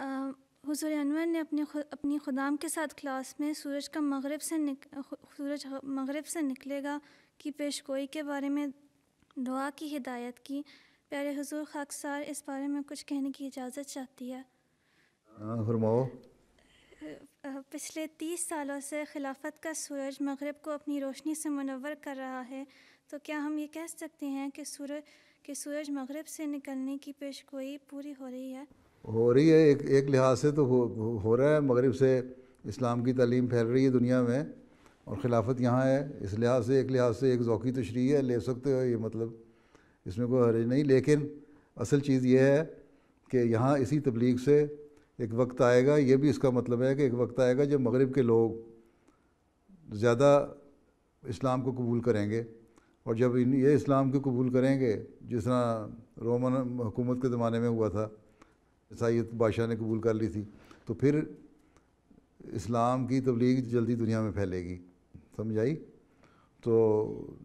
हजूर अनवर ने अपने खु, अपनी खुदाम के साथ क्लास में सूरज का मगरब से निक सूरज मगरब से निकलेगा की पेशगोई के बारे में दुआ की हिदायत की प्यारे हजूर खाकसार इस बारे में कुछ कहने की इजाज़त चाहती है आ, हाँ, पिछले तीस सालों से खिलाफत का सूरज मगरब को अपनी रोशनी से मनवर कर रहा है तो क्या हम ये कह सकते हैं कि सूरज के सूरज मगरब से निकलने की पेशगोई पूरी हो रही है हो रही है एक एक लिहाज से तो हो, हो रहा है मगरब से इस्लाम की तलीम फैल रही है दुनिया में और खिलाफत यहाँ है इस लिहाज से एक लिहाज से एक जौकी तशरी है ले सकते हो ये मतलब इसमें कोई हरज नहीं लेकिन असल चीज़ यह है कि यहाँ इसी तबलीग से एक वक्त आएगा ये भी इसका मतलब है कि एक वक्त आएगा जब मगरब के लोग ज़्यादा इस्लाम को कबूल करेंगे और जब ये इस्लाम को कबूल करेंगे जिस तरह रोमन हुकूमत के ज़माने में हुआ था ईसाइत बादशाह ने कबूल कर ली थी तो फिर इस्लाम की तबलीग जल्दी दुनिया में फैलेगी समझ आई तो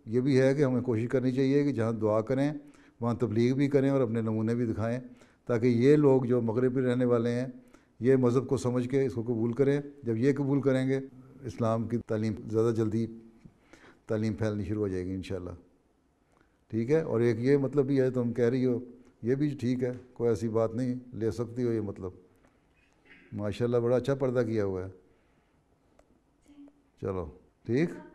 ये भी है कि हमें कोशिश करनी चाहिए कि जहाँ दुआ करें वहाँ तबलीग भी करें और अपने नमूने भी दिखाएँ ताकि ये लोग जो मगरब में रहने वाले हैं ये मज़हब को समझ के इसको कबूल करें जब ये कबूल करेंगे इस्लाम की तालीम ज़्यादा जल्दी तालीम फैलनी शुरू हो जाएगी इन ठीक है और एक ये मतलब भी है तुम कह रही हो ये भी ठीक है कोई ऐसी बात नहीं ले सकती हो ये मतलब माशाल्लाह बड़ा अच्छा पर्दा किया हुआ है चलो ठीक